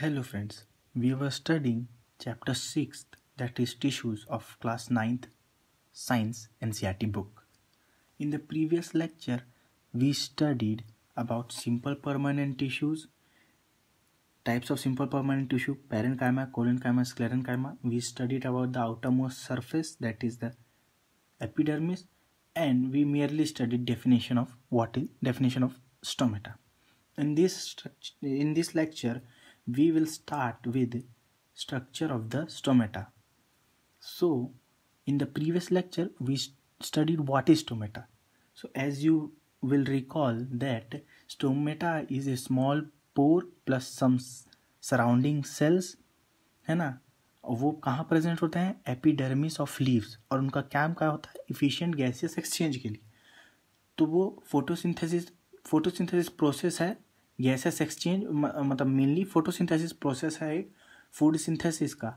Hello friends, we were studying chapter 6th that is tissues of class 9th science NCRT book. In the previous lecture we studied about simple permanent tissues, types of simple permanent tissue, parenchyma, colenchyma, sclerenchyma. We studied about the outermost surface that is the epidermis and we merely studied definition of what is definition of stomata. In this in this lecture we will start with structure of the stomata. So in the previous lecture we studied what is stomata. So as you will recall that stomata is a small pore plus some surrounding cells है ना वो कहाँ present होते हैं epidermis of leaves और उनका काम क्या होता है इफिशिएंट गैसियस एक्सचेंज के लिए तो वो फोटोसिंथेसिस फोटोसिंथेसिस प्रोसेस है गैसेस एक्सचेंज मतलब मेनली फोटोसिंथेसिस प्रोसेस है एक फूड सिंथेसिस का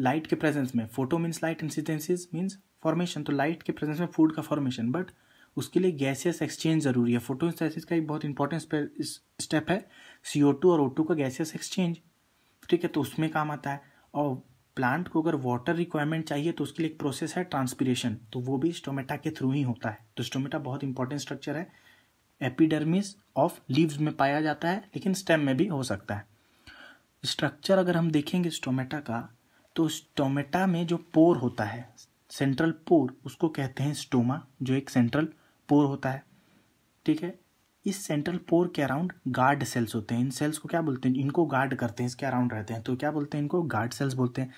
लाइट के प्रेजेंस में photo means light and synthesis means formation तो लाइट के प्रेजेंस में फूड का फॉर्मेशन बट उसके लिए गैसियस एक्सचेंज ज़रूरी है फोटोसिंथेसिस का एक बहुत इंपॉर्टेंट स्टेप है सी ओ टू और ओ टू का गैसियस एक्सचेंज ठीक है तो उसमें काम आता है और प्लांट को अगर वाटर रिक्वायरमेंट चाहिए तो उसके लिए एक प्रोसेस है ट्रांसपीरेशन तो वो भी स्टोमेटा के थ्रू ही होता है तो स्टोमेटा बहुत इंपॉर्टेंट स्ट्रक्चर है एपिडर्मिस ऑफ लीव्स में पाया जाता है लेकिन स्टेम में भी हो सकता है स्ट्रक्चर अगर हम देखेंगे स्टोमेटा का तो स्टोमेटा में जो पोर होता है सेंट्रल पोर उसको कहते हैं स्टोमा जो एक सेंट्रल पोर होता है ठीक है इस सेंट्रल पोर के अराउंड गार्ड सेल्स होते हैं इन सेल्स को क्या बोलते हैं इनको गार्ड करते हैं इसके अराउंड रहते हैं तो क्या बोलते हैं इनको गार्ड सेल्स बोलते हैं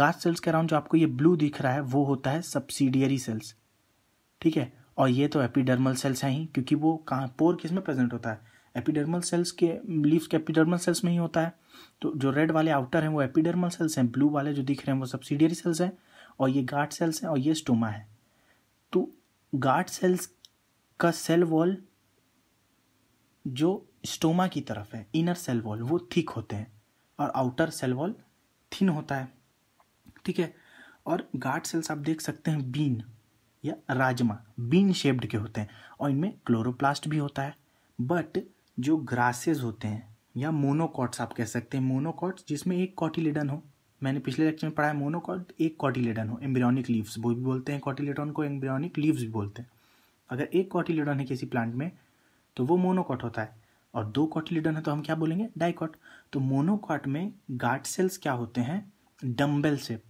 गार्ड सेल्स के अराउंड जो आपको ये ब्लू दिख रहा है वो होता है सब्सिडियरी सेल्स ठीक है और ये तो एपिडर्मल सेल्स हैं ही क्योंकि वो कहाँ पोर किस में प्रेजेंट होता है एपिडर्मल सेल्स के लीव्स के एपिडर्मल सेल्स में ही होता है तो जो रेड वाले आउटर हैं वो एपिडर्मल सेल्स हैं ब्लू वाले जो दिख रहे हैं वो सब्सिडियरी सेल्स हैं और ये गार्ड सेल्स हैं और ये स्टोमा है तो गार्ड सेल्स का सेल वॉल जो स्टोमा की तरफ है इनर सेल वॉल वो थिक होते हैं और आउटर सेल वॉल थिन होता है ठीक है और गार्ड सेल्स आप देख सकते हैं बीन या राजमा बीन शेप्ड के होते हैं और इनमें क्लोरोप्लास्ट भी होता है बट जो ग्रासेस होते हैं या मोनोकॉट्स आप कह सकते हैं मोनोकॉट्स जिसमें एक कॉटिलेडन हो मैंने पिछले लेक्चर में पढ़ा है मोनोकॉट एक कॉटिलेडन हो एम्ब्रियोनिक लीव्स वो भी बोलते हैं कॉटिलेडन को एम्ब्रियोनिक लीव्स भी बोलते हैं अगर एक कॉटिलेडन है किसी प्लांट में तो वो मोनोकॉट होता है और दो कॉटिलेडन है तो हम क्या बोलेंगे डाइकॉट तो मोनोकॉट में गार्ड सेल्स क्या होते हैं डम्बेल सेप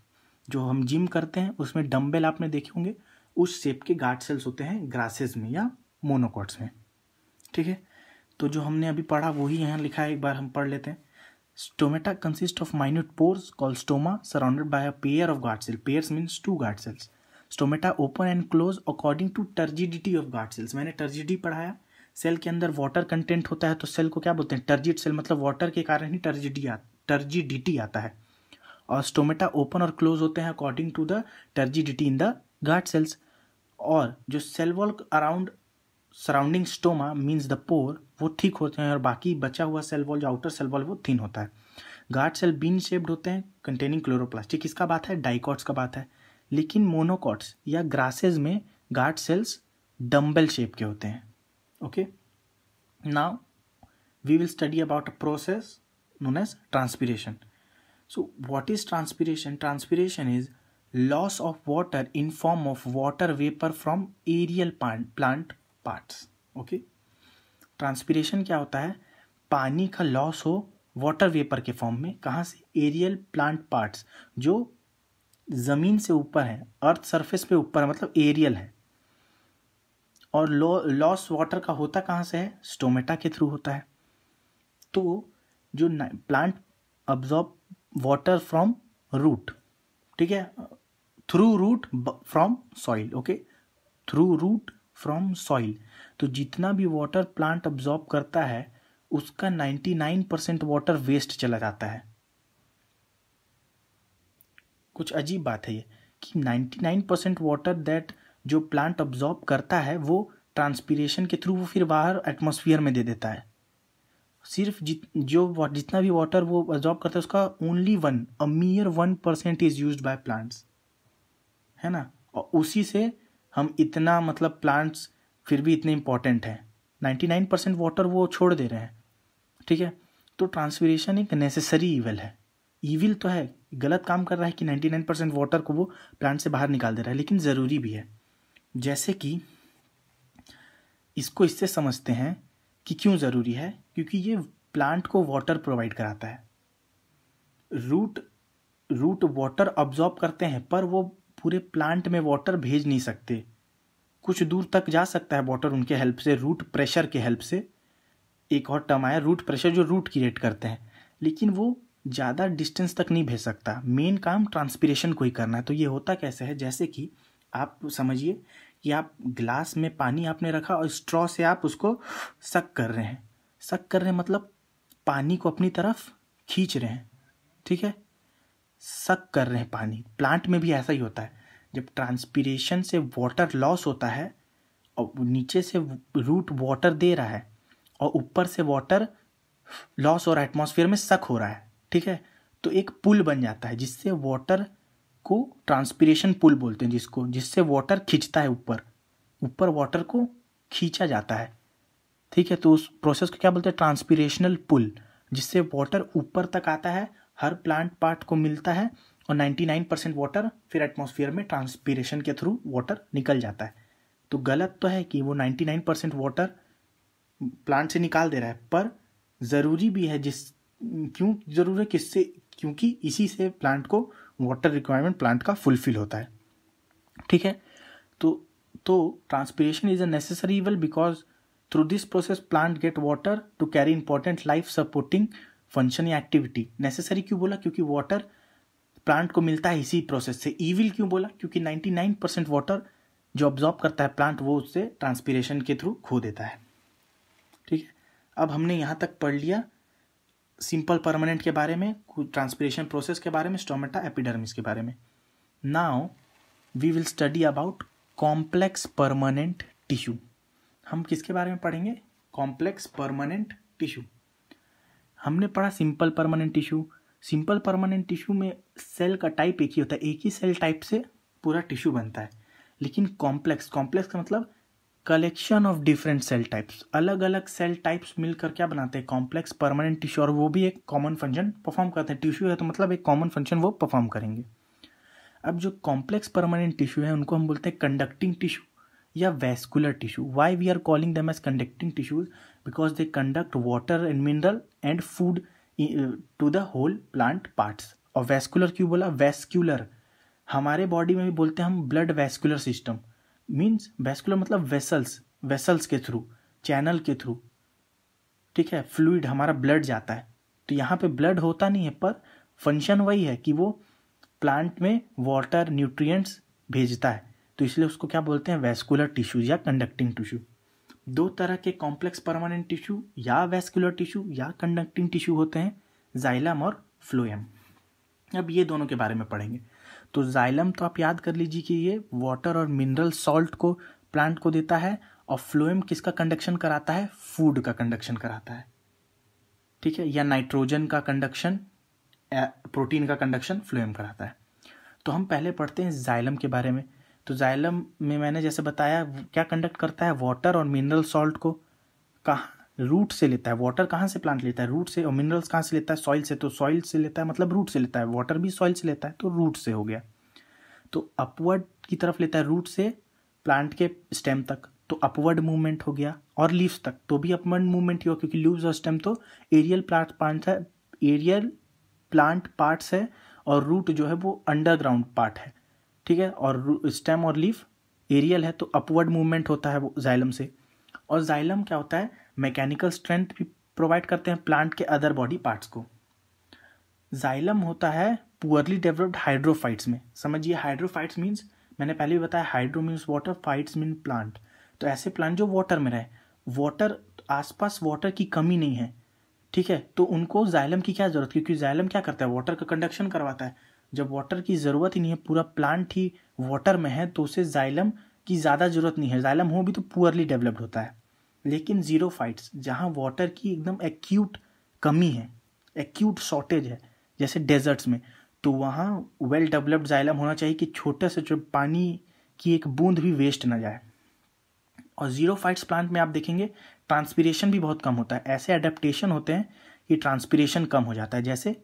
जो हम जिम करते हैं उसमें डम्बेल आपने देखे होंगे उस शेप के गार्ड सेल्स होते हैं ग्रासेस में या मोनोकॉट्स में ठीक है तो जो हमने अभी पढ़ा वही यहाँ लिखा है एक बार हम पढ़ लेते हैं stomata consist of minute pores call stoma surrounded by a pair of guard cell pairs means two guard cells stomata open and close according to turgidity of guard cells मैंने टर्जिडी पढ़ाया सेल के अंदर water content होता है तो cell को क्या बोलते हैं टर्जिड सेल मतलब वाटर के कारण ही टर्जिडी टर्जिडिटी आता है और स्टोमेटा ओपन और क्लोज होते हैं according to the turgidity in the guard cells और जो cell wall around surrounding stoma means the pore वो ठीक होते हैं और बाकी बचा हुआ सेल वॉल जो आउटर सेल वॉल वो थिन होता है गार्ड सेल बीन शेप्ड होते हैं कंटेनिंग क्लोरोप्लास्टिक किसका बात है डाइकॉट्स का बात है लेकिन मोनोकॉट्स या ग्रासेज में गार्ड सेल्स डम्बल शेप के होते हैं okay now we will study about a process known as transpiration so what is transpiration transpiration is loss of water in form of water vapour from aerial plant plant parts okay transpiration क्या होता है पानी का loss हो water vapour के form में कहाँ से एरियल प्लांट पार्ट्स जो ज़मीन से ऊपर है अर्थ सरफेस पे ऊपर है मतलब एरियल है और लॉस वाटर का होता कहाँ से है स्टोमेटा के थ्रू होता है तो जो plant absorb water from root ठीक है through root from soil okay through root from soil तो जितना भी वाटर प्लांट ऑब्जॉर्ब करता है उसका 99 परसेंट वाटर वेस्ट चला जाता है कुछ अजीब बात है ये कि 99 परसेंट वाटर दैट जो प्लांट ऑब्जॉर्ब करता है वो ट्रांसपीरेशन के थ्रू वो फिर बाहर एटमोसफियर में दे देता है सिर्फ जित जो जितना भी वाटर वो ऑब्जॉर्ब करता है उसका only one a mere one percent is use by plants है ना और उसी से हम इतना मतलब प्लांट्स फिर भी इतने इम्पॉर्टेंट हैं नाइन्टी नाइन परसेंट वाटर वो छोड़ दे रहे हैं ठीक है तो ट्रांसफरेशन एक नेसेसरी ईवल है ईविल तो है गलत काम कर रहा है कि नाइन्टी नाइन परसेंट वाटर को वो प्लांट से बाहर निकाल दे रहा है लेकिन ज़रूरी भी है जैसे कि इसको इससे समझते हैं कि क्यों ज़रूरी है क्योंकि ये प्लांट को वाटर प्रोवाइड कराता है रूट रूट वाटर ऑब्जॉर्ब करते हैं पर वो पूरे प्लांट में वाटर भेज नहीं सकते कुछ दूर तक जा सकता है वाटर उनके हेल्प से रूट प्रेशर के हेल्प से एक और टर्म आया रूट प्रेशर जो रूट क्रिएट करते हैं लेकिन वो ज़्यादा डिस्टेंस तक नहीं भेज सकता मेन काम ट्रांसपीरेशन को ही करना है तो ये होता कैसे है जैसे कि आप समझिए कि आप ग्लास में पानी आपने रखा और स्ट्रॉ से आप उसको सक कर रहे हैं सक कर रहे हैं मतलब पानी को अपनी तरफ खींच रहे हैं ठीक है सक कर रहे हैं पानी प्लांट में भी ऐसा ही होता है जब ट्रांसपीरेशन से वाटर लॉस होता है और नीचे से रूट वाटर दे रहा है और ऊपर से वाटर लॉस हो रहा है एटमोसफियर में सक हो रहा है ठीक है तो एक पुल बन जाता है जिससे वाटर को ट्रांसपीरेशन पुल बोलते हैं जिसको जिससे वाटर खींचता है ऊपर ऊपर वाटर को खींचा जाता है ठीक है तो उस प्रोसेस को क्या बोलते हैं ट्रांसपीरेशनल पुल जिससे वाटर ऊपर तक आता है हर प्लांट पार्ट को मिलता है और 99 परसेंट वाटर फिर एटमॉस्फेयर में ट्रांसपीरेशन के थ्रू वाटर निकल जाता है तो गलत तो है कि वो 99 परसेंट वाटर प्लांट से निकाल दे रहा है पर ज़रूरी भी है जिस क्यों ज़रूर है किससे क्योंकि इसी से प्लांट को वाटर रिक्वायरमेंट प्लांट का फुलफिल होता है ठीक है तो तो transpiration is a necessary evil because through this process plant get water to carry important life supporting function या एक्टिविटी नेसेसरी क्यों बोला क्योंकि वाटर प्लांट को मिलता है इसी प्रोसेस से ईविल क्यों बोला क्योंकि 99 परसेंट वाटर जो ऑब्जॉर्ब करता है प्लांट वो उससे ट्रांसपीरेशन के थ्रू खो देता है ठीक है अब हमने यहाँ तक पढ़ लिया सिंपल परमानेंट के बारे में ट्रांसपीरेशन प्रोसेस के बारे में स्टोमेटा एपिडर्मिस के बारे में now we will study about complex permanent tissue हम किसके बारे में पढ़ेंगे कॉम्प्लेक्स परमानेंट टिश्यू हमने पढ़ा simple permanent tissue simple permanent tissue में सेल का टाइप एक ही होता है एक ही सेल टाइप से पूरा टिश्यू बनता है लेकिन कॉम्प्लेक्स कॉम्प्लेक्स का मतलब collection of different cell types अलग अलग सेल टाइप्स मिलकर क्या बनाते हैं कॉम्प्लेक्स परमानेंट टिश्यू और वो भी एक कॉमन फंक्शन परफॉर्म करते हैं टिश्यू है तो मतलब एक कॉमन फंक्शन वो परफॉर्म करेंगे अब जो कॉम्प्लेक्स परमानेंट टिश्यू है उनको हम बोलते हैं कंडक्टिंग टिश्यू या vascular tissue why we are calling them as conducting tissues because they conduct water and mineral and food to the whole plant parts और वेस्कुलर क्यों बोला वेस्क्यूलर हमारे बॉडी में भी बोलते हैं हम blood vascular system means vascular मतलब वेसल्स वेसल्स के थ्रू चैनल के थ्रू ठीक है फ्लूड हमारा ब्लड जाता है तो यहाँ पे ब्लड होता नहीं है पर फंक्शन वही है कि वो प्लांट में वाटर न्यूट्रिएंट्स भेजता है तो इसलिए उसको क्या बोलते हैं वेस्कुलर टिश्यू या कंडक्टिंग टिश्यू दो तरह के कॉम्प्लेक्स परमानेंट टिश्यू या वेस्कुलर टिश्यू या कंडक्टिंग टिश्यू होते हैं जाइलम और फ्लोएम अब ये दोनों के बारे में पढ़ेंगे तो जाइलम तो आप याद कर लीजिए कि ये वाटर और मिनरल सॉल्ट को प्लांट को देता है और फ्लोएम किसका कंडक्शन कराता है फूड का कंडक्शन कराता है ठीक है या नाइट्रोजन का कंडक्शन प्रोटीन का कंडक्शन फ्लोएम कराता है तो हम पहले पढ़ते हैं जाइलम के बारे में तो जाइलम में मैंने जैसे बताया क्या कंडक्ट करता है वाटर और मिनरल सॉल्ट को कहाँ रूट से लेता है वाटर कहाँ से प्लांट लेता है रूट से और मिनरल्स कहाँ से लेता है सॉइल से तो सॉइल से लेता है मतलब रूट से लेता है वाटर भी सॉइल से लेता है तो रूट से हो गया तो अपवर्ड की तरफ लेता है रूट से प्लांट के स्टेम तक तो अपवर्ड मूवमेंट हो गया और लीव्स तक तो भी अपवर्ड मूवमेंट ही हुआ क्योंकि लीव्स और स्टेम तो एरियल प्लांट पार्ट है एरियल प्लांट पार्ट्स है और रूट जो है वो अंडरग्राउंड पार्ट है ठीक है और स्टेम और लीफ एरियल है तो अपवर्ड मूवमेंट होता है वो जाइलम से और जाइलम क्या होता है मैकेनिकल स्ट्रेंथ भी प्रोवाइड करते हैं प्लांट के अदर बॉडी पार्ट्स को जाइलम होता है पुअरली डेवलप्ड हाइड्रोफाइट्स में समझिए हाइड्रोफाइट्स मीन्स मैंने पहले भी बताया hydro means water phytes mean plant तो ऐसे प्लांट जो वाटर में रहे वाटर आसपास वाटर की कमी नहीं है ठीक है तो उनको जाइलम की क्या जरूरत क्योंकि जाइलम क्या करता है वाटर का कंडक्शन करवाता है जब वाटर की ज़रूरत ही नहीं है पूरा प्लांट ही वाटर में है तो उसे जाइलम की ज़्यादा ज़रूरत नहीं है जाइलम हो भी तो पुअरली डेवलप्ड होता है लेकिन ज़ीरो फाइट्स जहाँ वाटर की एकदम एक्यूट कमी है एक्यूट शॉर्टेज है जैसे डेजर्ट्स में तो वहाँ वेल डेवलप्ड जाइलम होना चाहिए कि छोटे से जो पानी की एक बूंद भी वेस्ट ना जाए और ज़ीरो फाइट्स प्लांट में आप देखेंगे ट्रांसपीरेशन भी बहुत कम होता है ऐसे अडेप्टेशन होते हैं कि ट्रांसपीरेशन कम हो जाता है जैसे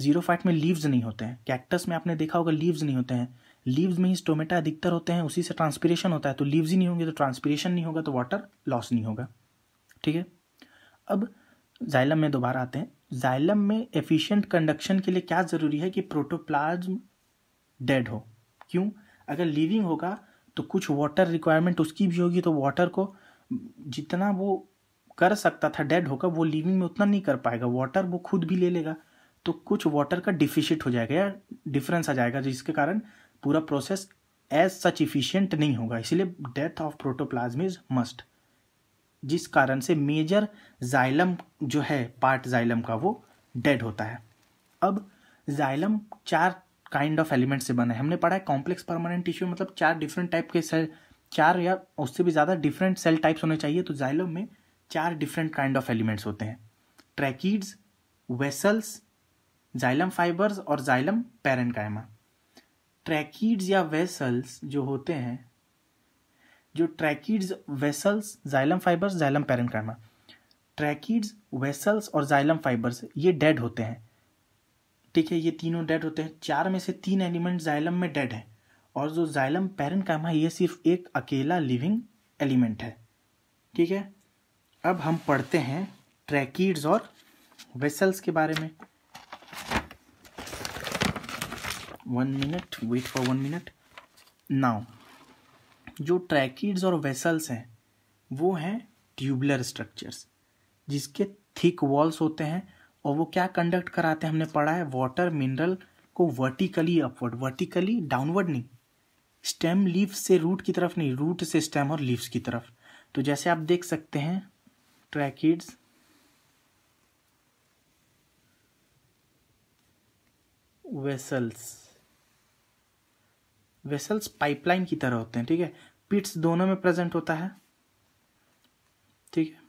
जीरो फाइट में लीव्स नहीं होते हैं कैक्टस में आपने देखा होगा लीव्स नहीं होते हैं लीव्स में ही स्टोमेटा अधिकतर होते हैं उसी से ट्रांसपीरेशन होता है तो लीव्स ही नहीं होंगे तो ट्रांसपीरेशन नहीं होगा तो वाटर लॉस नहीं होगा ठीक है अब जाइलम में दोबारा आते हैं जाइलम में एफिशिएंट कंडक्शन के लिए क्या ज़रूरी है कि प्रोटोप्लाज्म डेड हो क्यों अगर लिविंग होगा तो कुछ वाटर रिक्वायरमेंट उसकी भी होगी तो वाटर को जितना वो कर सकता था डेड होकर वो लिविंग में उतना नहीं कर पाएगा वाटर वो खुद भी ले लेगा तो कुछ वाटर का डिफिशिट हो जाएगा या डिफरेंस आ जाएगा जिसके कारण पूरा प्रोसेस एज सच इफिशियंट नहीं होगा इसलिए death of protoplasm is must जिस कारण से मेजर जाइलम जो है पार्ट जाइलम का वो डेड होता है अब जाइलम चार काइंड ऑफ एलिमेंट से बना है हमने पढ़ा है कॉम्प्लेक्स परमानेंट टिश्यू मतलब चार डिफरेंट टाइप के सेल चार या उससे भी ज़्यादा डिफरेंट सेल टाइप्स होने चाहिए तो जाइलम में चार डिफरेंट काइंड ऑफ एलिमेंट्स होते हैं ट्रैकिड्स वेसल्स जाइलम फाइबर्स और जाइलम पेरेंकाइमा ट्रैकिड्स या वेसल्स जो होते हैं जो tracheids vessels xylem fibres xylem parenchyma tracheids vessels और जाइलम फाइबर्स ये डेड होते हैं ठीक है ये तीनों डेड होते हैं चार में से तीन एलिमेंट जाइलम में डेड है और जो जाइलम पेरेंकाइमा ये सिर्फ एक अकेला लिविंग एलिमेंट है ठीक है अब हम पढ़ते हैं ट्रैकिड्स और वेसल्स के बारे में one minute wait for one minute now जो ट्रैकिड्स और वेसल्स हैं वो हैं ट्यूबुलर स्ट्रक्चर्स जिसके थिक वॉल्स होते हैं और वो क्या कंडक्ट कराते हैं हमने पढ़ा है वाटर मिनरल को वर्टिकली अपवर्ड वर्टिकली डाउनवर्ड नहीं स्टेम लीव से रूट की तरफ नहीं रूट से स्टेम और लीव्स की तरफ तो जैसे आप देख सकते हैं ट्रैकिड्स वेसल्स वेसल्स पाइपलाइन की तरह होते हैं ठीक है पिट्स दोनों में प्रेजेंट होता है ठीक है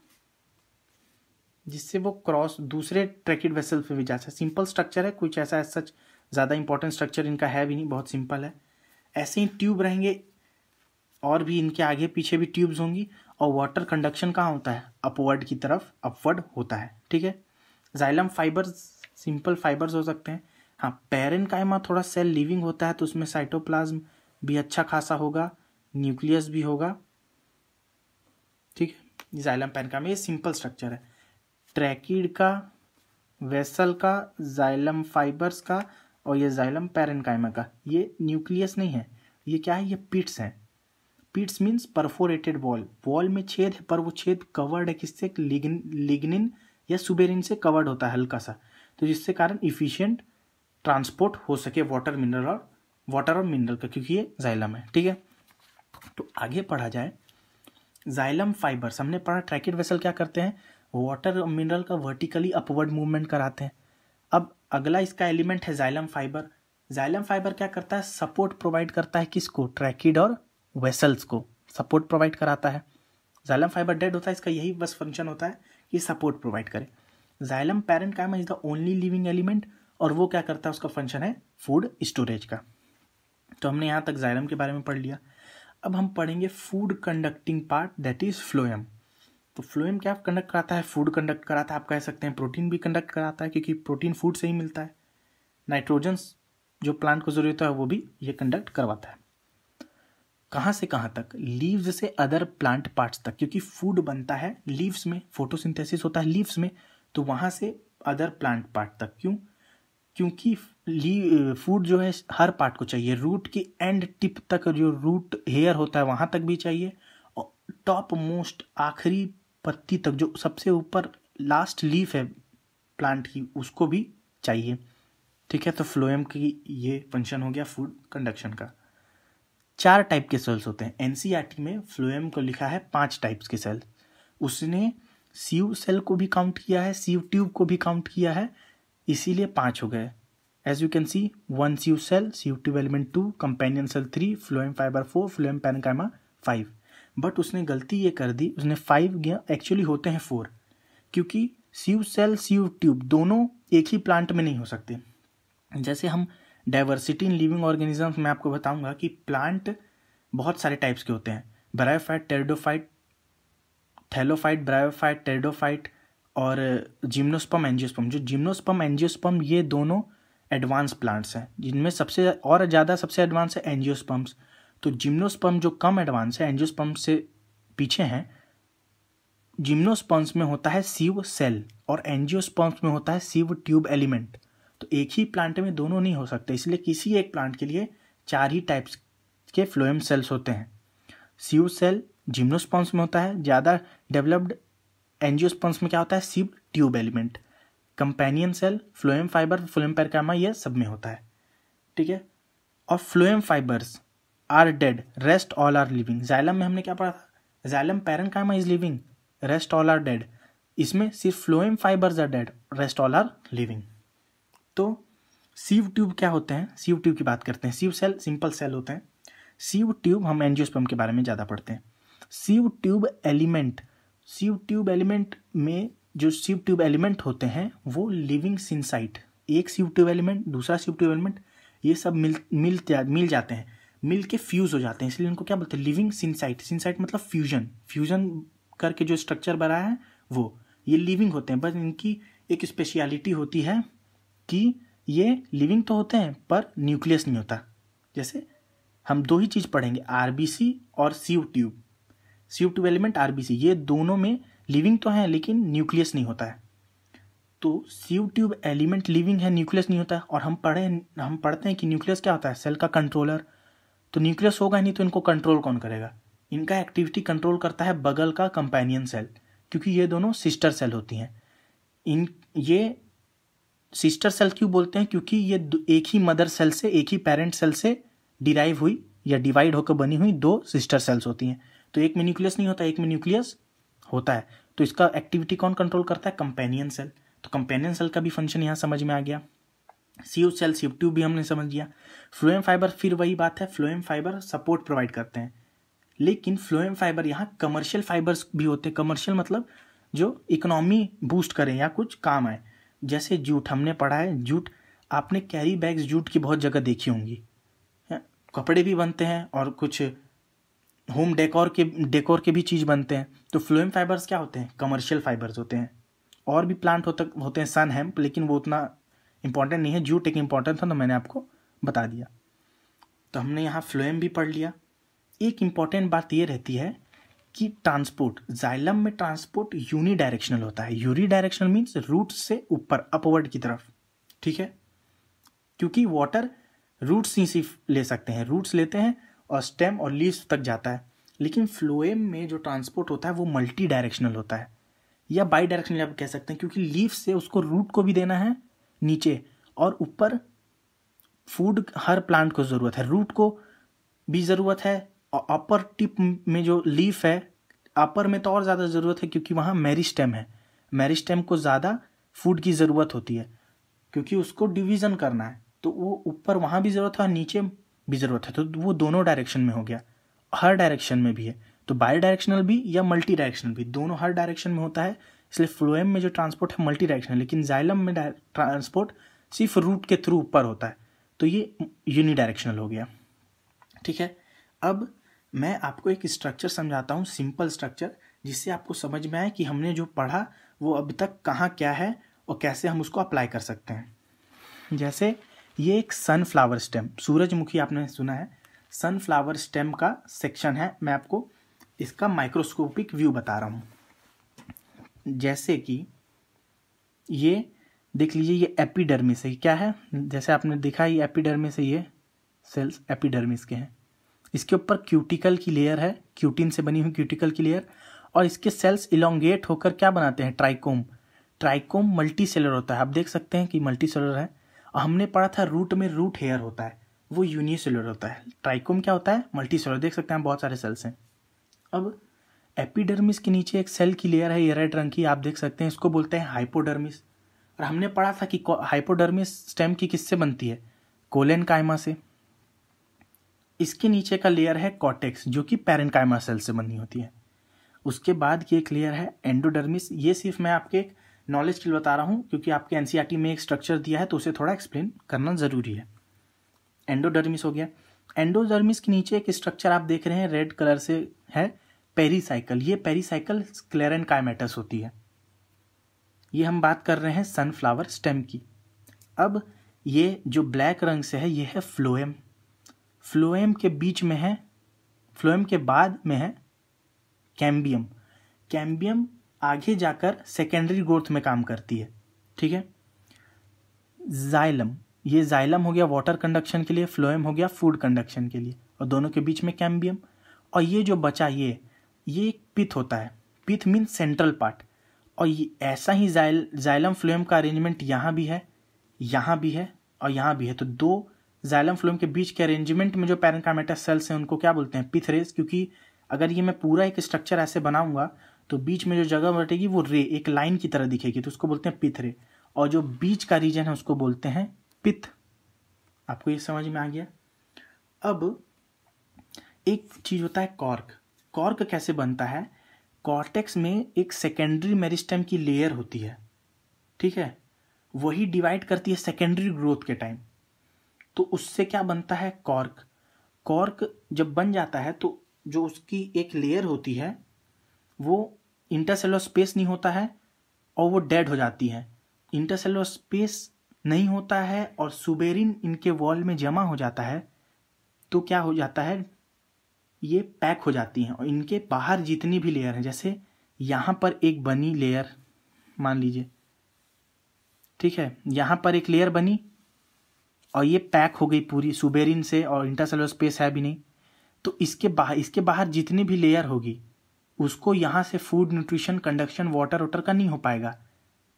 जिससे वो क्रॉस दूसरे ट्रैकिड वेसल पे भी जा सकते सिंपल स्ट्रक्चर है कुछ ऐसा सच ज़्यादा इंपॉर्टेंट स्ट्रक्चर इनका है भी नहीं बहुत सिंपल है ऐसे ही ट्यूब रहेंगे और भी इनके आगे पीछे भी ट्यूब्स होंगी और वाटर कंडक्शन कहाँ होता है अपवर्ड की तरफ अपवर्ड होता है ठीक है जाइलम फाइबर्स सिंपल फाइबर्स हो सकते हैं हाँ कायमा थोड़ा सेल लिविंग होता है तो उसमें साइटोप्लाज्म भी अच्छा खासा होगा न्यूक्लियस भी होगा ठीक है जाइलम पेनकाइमा ये सिंपल स्ट्रक्चर है ट्रैकिड का वेसल का जाइलम फाइबर्स का और ये जाइलम पेरेनकाइमा का ये न्यूक्लियस नहीं है ये क्या है ये पिट्स हैं pits means perforated wall wall में छेद है पर वो छेद कवर्ड है किससे लिग्न लिग्निन या सुबेरिन से कवर्ड होता है हल्का सा तो जिससे कारण इफिशियंट ट्रांसपोर्ट हो सके वाटर मिनरल और वाटर और मिनरल का क्योंकि ये जाइलम है ठीक है तो आगे पढ़ा जाए जाइलम फाइबर्स हमने पढ़ा ट्रैकिड वेसल क्या करते हैं वाटर और मिनरल का वर्टिकली अपवर्ड मूवमेंट कराते हैं अब अगला इसका एलिमेंट है जाइलम फाइबर जाइलम फाइबर क्या करता है सपोर्ट प्रोवाइड करता है किसको ट्रैकिड और वेसल्स को सपोर्ट प्रोवाइड कराता है जाइलम फाइबर डेड होता है इसका यही बस फंक्शन होता है कि सपोर्ट प्रोवाइड करे xylem parenchyma is the only living element और वो क्या करता है उसका फंक्शन है फूड स्टोरेज का तो हमने यहाँ तक जायरम के बारे में पढ़ लिया अब हम पढ़ेंगे food conducting part that is phloem तो फ्लोएम क्या कंडक्ट कराता है फूड कंडक्ट कराता है आप कह सकते हैं प्रोटीन भी कंडक्ट कराता है क्योंकि प्रोटीन फूड से ही मिलता है नाइट्रोजन जो प्लांट को ज़रूरत है वो भी ये कंडक्ट करवाता है कहाँ से कहाँ तक लीव्स से अदर प्लांट पार्ट्स तक क्योंकि फूड बनता है लीव्स में फोटोसिंथेसिस होता है लीव्स में तो वहाँ से अदर प्लांट पार्ट तक क्यों क्योंकि फूड जो है हर पार्ट को चाहिए रूट के एंड टिप तक जो रूट हेयर होता है वहाँ तक भी चाहिए और टॉप मोस्ट आखिरी पत्ती तक जो सबसे ऊपर लास्ट लीफ है प्लांट की उसको भी चाहिए ठीक है तो फ्लोएम की ये फंक्शन हो गया फूड कंडक्शन का चार टाइप के सेल्स होते हैं एन e में फ्लोएम को लिखा है पांच टाइप्स के सेल्स उसने सीव सेल को भी काउंट किया है सीव ट्यूब को भी काउंट किया है इसीलिए पाँच हो गए as you can see one sieve cell sieve tube element two companion cell three phloem fibre four phloem parenchyma five but उसने गलती ये कर दी उसने फाइव गया एक्चुअली होते हैं फोर क्योंकि sieve cell you tube दोनों एक ही प्लांट में नहीं हो सकते जैसे हम डाइवर्सिटी इन लिविंग ऑर्गेनिजम्स मैं आपको बताऊंगा कि प्लांट बहुत सारे टाइप्स के होते हैं bryophyte pteridophyte thallophyte bryophyte pteridophyte और जिम्नोस्पम एंजियोस्पम जो जिम्नोस्पम एंजियोस्पम ये दोनों एडवांस प्लांट्स हैं जिनमें सबसे और ज़्यादा सबसे एडवांस है एंजियोस्पम्स तो जिम्नोस्पम जो कम एडवांस है एंजियोस्पम से पीछे हैं जिम्नोस्पम्स में होता है सीव सेल और एंजियोस्पम्स में होता है सीव ट्यूब एलिमेंट तो एक ही प्लांट में दोनों नहीं हो सकते इसलिए किसी एक प्लांट के लिए चार ही टाइप्स के फ्लोएम सेल्स होते हैं सीव सेल जिम्नोस्पम्स में होता है ज़्यादा डेवलप्ड एनजियोस्पम्स में क्या होता है sieve tube element companion cell phloem fibre phloem parenchyma ये सब में होता है ठीक है और phloem fibres are dead rest all are living xylem में हमने क्या पढ़ा था xylem parenchyma is living rest all are dead इसमें सिर्फ phloem fibres are dead rest all are living तो सीव ट्यूब क्या होते हैं सीव ट्यूब की बात करते हैं सीव सेल सिंपल सेल होते हैं सीव ट्यूब हम एनजियोस्पर्म के बारे में ज़्यादा पढ़ते हैं sieve tube element sieve tube element में जो सीव ट्यूब एलिमेंट होते हैं वो लिविंग सिंसाइट एक सीव ट्यूब एलिमेंट दूसरा सीव ट्यूब एलिमेंट ये सब मिल मिल मिल जाते हैं मिल के फ्यूज़ हो जाते हैं इसलिए इनको क्या बोलते हैं लिविंग सिंसाइट सिंसाइट मतलब फ्यूजन फ्यूजन करके जो स्ट्रक्चर बना है वो ये लिविंग होते हैं बस इनकी एक स्पेशलिटी होती है कि ये लिविंग तो होते हैं पर न्यूक्लियस नहीं होता जैसे हम दो ही चीज़ पढ़ेंगे आर और sieve tube sieve tube element RBC ये दोनों में लिविंग तो हैं लेकिन न्यूक्लियस नहीं होता है तो सीव ट्यूब एलिमेंट लिविंग है न्यूक्लियस नहीं होता है और हम पढ़े हम पढ़ते हैं कि न्यूक्लियस क्या होता है सेल का कंट्रोलर तो न्यूक्लियस होगा नहीं तो इनको कंट्रोल कौन करेगा इनका एक्टिविटी कंट्रोल करता है बगल का कंपेनियन सेल क्योंकि ये दोनों सिस्टर सेल होती हैं इन ये सिस्टर सेल क्यों बोलते हैं क्योंकि ये एक ही मदर सेल से एक ही पेरेंट सेल से डिराइव हुई या डिवाइड होकर बनी हुई दो सिस्टर सेल्स होती हैं तो एक में न्यूक्लियस नहीं होता एक में न्यूक्लियस होता है तो इसका एक्टिविटी कौन कंट्रोल करता है कंपेनियन सेल तो कंपेनियन सेल का भी फंक्शन यहाँ समझ में आ गया सीओ सेल सी ट्यूब भी हमने समझ लिया फ्लोएम फाइबर फिर वही बात है फ्लोएम फाइबर सपोर्ट प्रोवाइड करते हैं लेकिन फ्लोएम फाइबर यहाँ कमर्शियल फाइबर्स भी होते हैं कमर्शियल मतलब जो इकोनॉमी बूस्ट करें या कुछ काम आए जैसे जूट हमने पढ़ा है जूट आपने कैरी बैग्स जूट की बहुत जगह देखी होंगी कपड़े भी बनते हैं और कुछ होम डेकोर के डेकोर के भी चीज़ बनते हैं तो फ्लोएम फाइबर्स क्या होते हैं कमर्शियल फाइबर्स होते हैं और भी प्लांट होते होते हैं सन हेम्प लेकिन वो उतना इंपॉर्टेंट नहीं है जूट एक इम्पॉर्टेंट था तो मैंने आपको बता दिया तो हमने यहाँ फ्लोएम भी पढ़ लिया एक इम्पॉर्टेंट बात ये रहती है कि ट्रांसपोर्ट जाइलम में ट्रांसपोर्ट यूनी डायरेक्शनल होता है यूनी डायरेक्शनल मीन्स रूट से ऊपर अपवर्ड की तरफ ठीक है क्योंकि वाटर रूट्स ही सिर्फ ले सकते हैं रूट्स लेते हैं स्टेम और लीव्स तक जाता है लेकिन फ्लोएम में जो ट्रांसपोर्ट होता है वो मल्टी डायरेक्शनल होता है या बाई डायरेक्शनल आप कह सकते हैं क्योंकि लीव से उसको रूट को भी देना है नीचे और ऊपर फूड हर प्लांट को ज़रूरत है रूट को भी ज़रूरत है और अपर टिप में जो लीफ है अपर में तो और ज़्यादा ज़रूरत है क्योंकि वहाँ मेरी स्टेम है मेरी स्टेम को ज़्यादा फूड की ज़रूरत होती है क्योंकि उसको डिवीज़न करना है तो वो ऊपर वहाँ भी ज़रूरत है और नीचे भी ज़रूरत है तो वो दोनों डायरेक्शन में हो गया हर डायरेक्शन में भी है तो बाई डायरेक्शनल भी या मल्टी डायरेक्शनल भी दोनों हर डायरेक्शन में होता है इसलिए फ्लोएम में जो ट्रांसपोर्ट है मल्टी डायरेक्शनल लेकिन जाइलम में ट्रांसपोर्ट सिर्फ रूट के थ्रू ऊपर होता है तो ये यूनी डायरेक्शनल हो गया ठीक है अब मैं आपको एक स्ट्रक्चर समझाता हूँ सिंपल स्ट्रक्चर जिससे आपको समझ में आए कि हमने जो पढ़ा वो अब तक कहाँ क्या है और कैसे हम उसको अप्लाई कर सकते हैं जैसे ये एक सनफ्लावर स्टेम सूरजमुखी आपने सुना है सनफ्लावर स्टेम का सेक्शन है मैं आपको इसका माइक्रोस्कोपिक व्यू बता रहा हूँ जैसे कि ये देख लीजिए ये एपिडर्मिस है क्या है जैसे आपने देखा ये एपिडर्मिस है ये सेल्स एपिडर्मिस के हैं इसके ऊपर क्यूटिकल की लेयर है क्यूटिन से बनी हुई क्यूटिकल की लेयर और इसके सेल्स इलोंगेट होकर क्या बनाते हैं ट्राइकोम ट्राइकोम मल्टी सेलर होता है आप देख सकते हैं कि मल्टी सेलर है हमने पढ़ा था रूट में रूट हेयर होता है वो यूनिसेलुलर होता है ट्राइकोम क्या होता है मल्टी सेलर देख सकते हैं बहुत सारे सेल्स हैं अब एपिडर्मिस के नीचे एक सेल की लेयर है ये रेड रंग की आप देख सकते हैं इसको बोलते हैं हाइपोडर्मिस और हमने पढ़ा था कि हाइपोडर्मिस स्टेम की किससे बनती है कोलेन कायमा से इसके नीचे का लेयर है कॉटेक्स जो कि पेरेंट कायमा सेल से बनी होती है उसके बाद की एक लेयर है एंडोडर्मिस ये सिर्फ मैं आपके एक नॉलेज के लिए बता रहा हूँ क्योंकि आपके एन e में एक स्ट्रक्चर दिया है तो उसे थोड़ा एक्सप्लेन करना ज़रूरी है एंडोडर्मिस हो गया एंडोडर्मिस के नीचे एक स्ट्रक्चर आप देख रहे हैं रेड कलर से है पेरीसाइकिल ये पेरीसाइकिल क्लेरन कायमेटस होती है ये हम बात कर रहे हैं सनफ्लावर स्टेम की अब ये जो ब्लैक रंग से है ये है फ्लोएम फ्लोएम के बीच में है फ्लोएम के बाद में है कैम्बियम कैम्बियम आगे जाकर सेकेंडरी ग्रोथ में काम करती है ठीक है जाइलम ये जाइलम हो गया वाटर कंडक्शन के लिए फ्लोएम हो गया फूड कंडक्शन के लिए और दोनों के बीच में कैम्बियम और ये जो बचा ये ये एक पिथ होता है पिथ मीन सेंट्रल पार्ट और ये ऐसा ही जाइल जाइलम फ्लोएम का अरेंजमेंट यहाँ भी है यहाँ भी है और यहाँ भी है तो दो जाइलम फ्लोएम के बीच के अरेंजमेंट में जो पैरेंकामेटा सेल्स हैं उनको क्या बोलते हैं पिथरेज क्योंकि अगर ये मैं पूरा एक स्ट्रक्चर ऐसे बनाऊंगा तो बीच में जो जगह बटेगी वो रे एक लाइन की तरह दिखेगी तो उसको बोलते हैं पिथ रे और जो बीच का रीजन है उसको बोलते हैं पिथ आपको ये समझ में आ गया अब एक चीज़ होता है कॉर्क कॉर्क कैसे बनता है कॉर्टेक्स में एक सेकेंडरी मेरिस्टम की लेयर होती है ठीक है वही डिवाइड करती है सेकेंडरी ग्रोथ के टाइम तो उससे क्या बनता है कॉर्क कॉर्क जब बन जाता है तो जो उसकी एक लेयर होती है वो इंटरसेलर स्पेस नहीं होता है और वो डेड हो जाती है इंटरसेलर स्पेस नहीं होता है और सुबेरिन इनके वॉल में जमा हो जाता है तो क्या हो जाता है ये पैक हो जाती हैं और इनके बाहर जितनी भी लेयर हैं जैसे यहाँ पर एक बनी लेयर मान लीजिए ठीक है यहाँ पर एक लेयर बनी और ये पैक हो गई पूरी सुबेरिन से और इंटरसेलर स्पेस है भी नहीं तो इसके बाहर इसके बाहर जितनी भी लेयर होगी उसको यहाँ से food nutrition conduction water water का नहीं हो पाएगा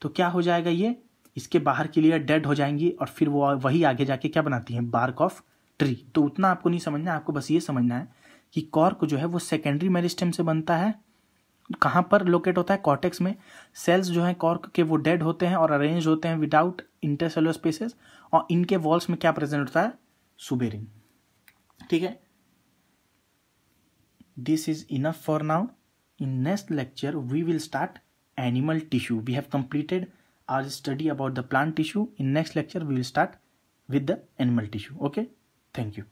तो क्या हो जाएगा ये इसके बाहर के लिए डेड हो जाएंगी और फिर वो वही आगे जाके क्या बनाती हैं बार्क ऑफ ट्री तो उतना आपको नहीं समझना है आपको बस ये समझना है कि कॉर्क जो है वो सेकेंडरी मेरिस्टेम से बनता है कहाँ पर लोकेट होता है कॉर्टेक्स में सेल्स जो हैं कॉर्क के वो डेड होते हैं और अरेंज होते हैं विदाउट इंटरसेलर स्पेसेस और इनके वॉल्स में क्या प्रेजेंट होता है सुबेरिन ठीक है this is enough for now in next lecture we will start animal tissue we have completed our study about the plant tissue in next lecture we will start with the animal tissue okay thank you